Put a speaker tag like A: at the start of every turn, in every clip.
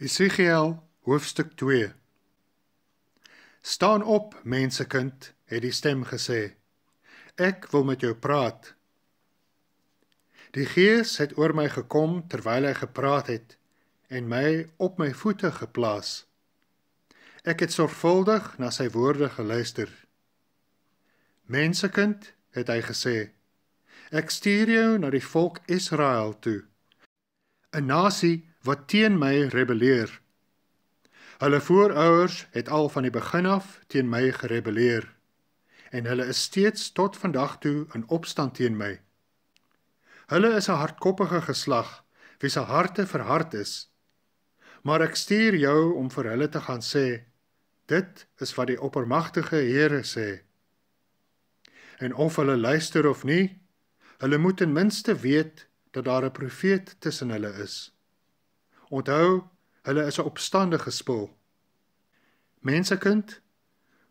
A: Esegiel hoofstuk 2 Staan op, mensekind, het die stem gesê. Ek wil met jou praat. Die Gees het oor my gekom terwyl hy gepraat het en my op my voete geplaas. Ek het sorgvuldig na sy woorde geluister. Mensekind, het hy gesê, ek stuur jou na die volk Israel toe. 'n Nasie wat teen my rebelleer. Hulle voorouers het al van die begin af teen my gerebelleer en hulle is steeds tot vandag toe in opstand teen my. Hulle is 'n hardkoppige geslag wie se harte verhard is. Maar ek stuur jou om vir hulle te gaan sê: Dit is wat die oppermagtige Here sê. En of hulle luister of nie, hulle moet ten minste weet dat daar 'n profeet tussen hulle is. Onthou, hulle is 'n opstandige spul. Mensekind,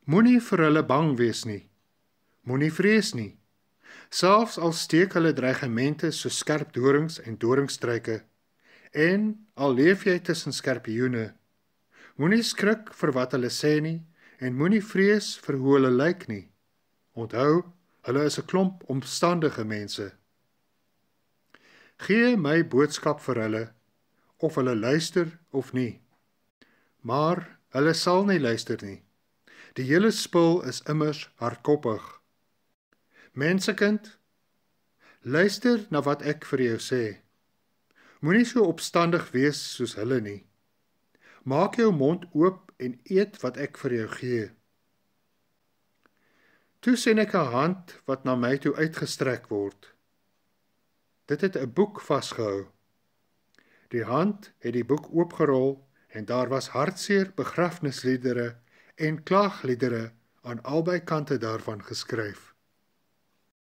A: moenie vir hulle bang wees nie. Moenie vrees nie. Selfs al steek hulle dreigemente so skerp dorings en doringstruike en al leef jy tussen skorpioene, moenie skrik vir wat hulle sê nie en moenie vrees vir hoe hulle lyk nie. Onthou, hulle is 'n klomp omstandige mense. Gee my boodskap vir hulle of hulle luister of nie. Maar hulle sal nie luister nie. Die hele spul is immers hardkoppig. Mensekind, luister na wat ek vir jou sê. Moenie so opstandig wees soos hulle nie. Maak jou mond oop en eet wat ek vir jou gee. Toe sien ek 'n hand wat na my toe uitgestrek word. Dit het 'n boek vasgehou. Die hand het die boek oopgerol en daar was hartseer begrafnisliedere en klaagliedere aan albei kante daarvan geskryf.